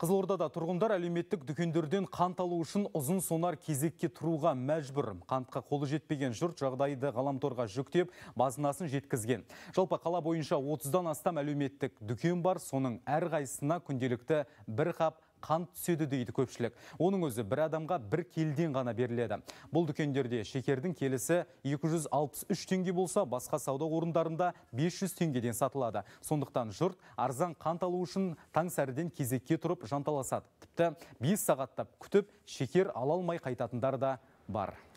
Қызылордада тұрғындар әлеуметтік дүкендерден қант алу үшін ұзын сонар кезекке тұруға мәжбүр. Қантқа қолы жетпеген жұрт жағдайды ғаламторға жүктеп, базынасын жеткізген. Жалпы қала бойынша 30-дан астам әлеуметтік дүкен бар, соның әр ғайсына күнделікті бір қап қант түседі дейді көпшілік оның өзі бір адамға бір келден ғана беріледі бұл дүкендерде шекердің келісі 263 теңге болса басқа сауда орындарында 500 теңгеден сатылады сондықтан жұрт арзан қант алу үшін сәріден кезекке тұрып жанталасады тіпті 5 сағаттап күтіп шекер ала алмай қайтатындар да бар